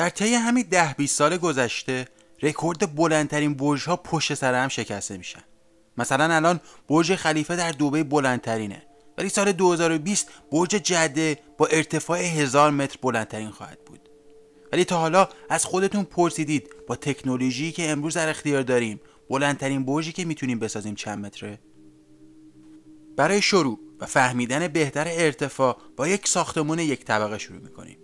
در طی همین ده 20 سال گذشته رکورد بلندترین برج ها پشت سر هم شکسته میشن مثلا الان برج خلیفه در دوبه بلندترینه ولی سال 2020 برج جده با ارتفاع هزار متر بلندترین خواهد بود ولی تا حالا از خودتون پرسیدید با تکنولوژی که امروز در اختیار داریم بلندترین برجی که میتونیم بسازیم چند متره برای شروع و فهمیدن بهتر ارتفاع با یک ساختمان یک طبقه شروع میکنیم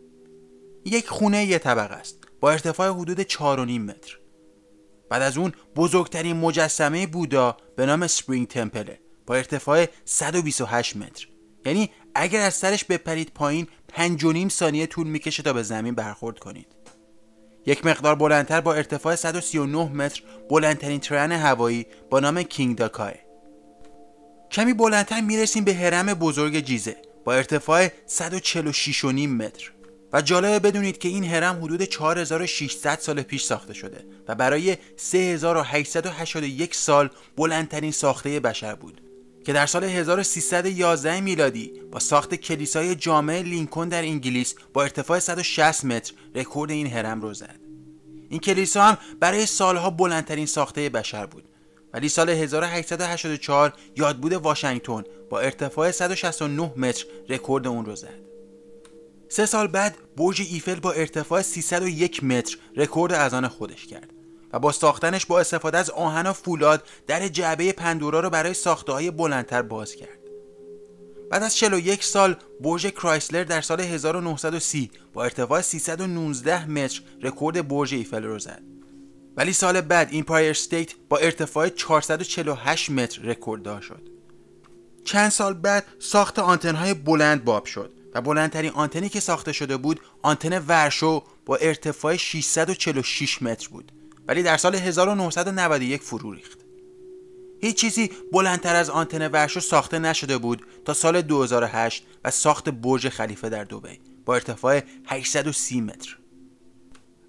یک خونه یه طبقه است با ارتفاع حدود 4.5 متر بعد از اون بزرگترین مجسمه بودا به نام سپرینگ تمپله با ارتفاع 128 متر یعنی اگر از سرش بپرید پایین 5.5 ثانیه طول میکشه تا به زمین برخورد کنید یک مقدار بلندتر با ارتفاع 139 متر بلندترین ترن هوایی با نام کینگ داکای کمی بلندتر میرسیم به هرم بزرگ جیزه با ارتفاع 146.5 متر و جالبه بدونید که این هرم حدود 4600 سال پیش ساخته شده و برای 3881 سال بلندترین ساخته بشر بود که در سال 1311 میلادی با ساخت کلیسای جامع لینکن در انگلیس با ارتفاع 160 متر رکورد این هرم رو زد. این کلیسا هم برای سالها بلندترین ساخته بشر بود ولی سال 1884 یادبود واشنگتن با ارتفاع 169 متر رکورد اون رو زد. سه سال بعد برج ایفل با ارتفاع 301 متر رکورد از آن خودش کرد و با ساختنش با استفاده از آهن و فولاد در جعبه پندورا را برای ساخته های بلندتر باز کرد بعد از 41 سال برج کرایسلر در سال 1930 با ارتفاع 319 متر رکورد برج ایفل را زد ولی سال بعد پایر استیت با ارتفاع 448 متر رکورددار شد چند سال بعد ساخت آنتنهای بلند باب شد و بلندترین آنتنی که ساخته شده بود آنتن ورشو با ارتفاع 646 متر بود ولی در سال 1991 فرو ریخت هیچ چیزی بلندتر از آنتن ورشو ساخته نشده بود تا سال 2008 و ساخت برج خلیفه در دوبی با ارتفاع 830 متر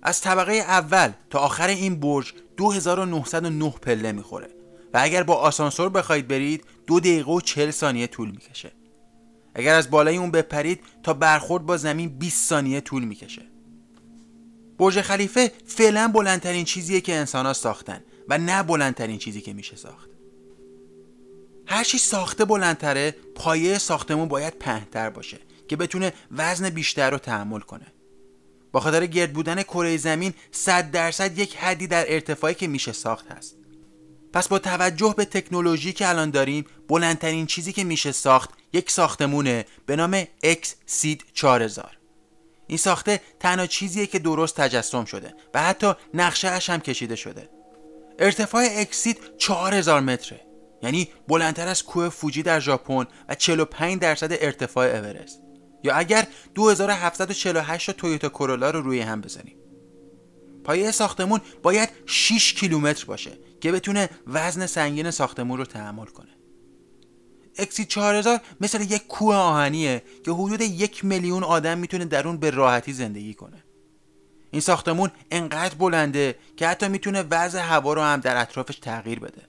از طبقه اول تا آخر این برج 2909 پله میخوره و اگر با آسانسور بخواید برید دو دقیقه و 40 ثانیه طول میکشه اگر از بالای اون بپرید تا برخورد با زمین 20 ثانیه طول میکشه برج خلیفه فعلا بلندترین چیزیه که ها ساختن و نه بلندترین چیزی که میشه ساخت هر چی ساخته بلندتره پایه ساختمون باید پهنتر باشه که بتونه وزن بیشتر رو تحمل کنه با خاطر گرد بودن کره زمین 100 درصد یک حدی در ارتفاعی که میشه ساخت هست پس با توجه به تکنولوژی که الان داریم بلندترین چیزی که میشه ساخت یک ساختمونه به نام اکس سید 4000 این ساخته تنها چیزیه که درست تجسم شده و حتی نقشه اش هم کشیده شده ارتفاع اکسید 4000 متره یعنی بلندتر از کوه فوجی در ژاپن و 45 درصد ارتفاع اورست یا اگر 2748 تا تویوتا کرولا رو روی هم بزنیم پایه ساختمون باید 6 کیلومتر باشه که بتونه وزن سنگین ساختمون رو تحمل کنه اکسی 4000 مثل یک کوه آهنیه که حدود یک میلیون آدم میتونه در اون به راحتی زندگی کنه این ساختمون انقدر بلنده که حتی میتونه وضع هوا رو هم در اطرافش تغییر بده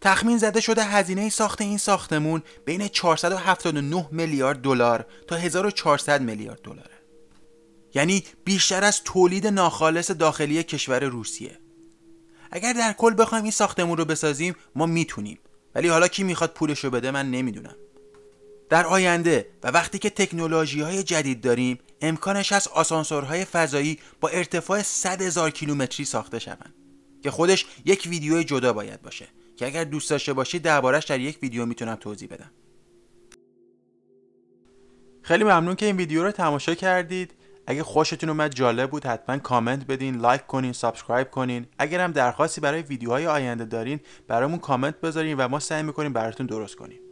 تخمین زده شده هزینه ساخت این ساختمون بین 479 میلیارد دلار تا 1400 میلیارد دلاره. یعنی بیشتر از تولید ناخالص داخلی کشور روسیه. اگر در کل بخوایم این ساختمون رو بسازیم ما میتونیم ولی حالا کی میخواد رو بده من نمیدونم در آینده و وقتی که تکنولوژی های جدید داریم امکانش از آسانسورهای فضایی با ارتفاع 100 هزار کیلومتری ساخته شوند که خودش یک ویدیو جدا باید باشه که اگر دوست داشته باشید دربارش در یک ویدیو میتونم توضیح بدم خیلی ممنون که این ویدیو رو تماشا کردید اگه خوشتون اومد جالب بود حتما کامنت بدین لایک کنین سابسکرایب کنین اگر هم درخواستی برای ویدیوهای آینده دارین برامون کامنت بذارین و ما سعی میکنیم براتون درست کنیم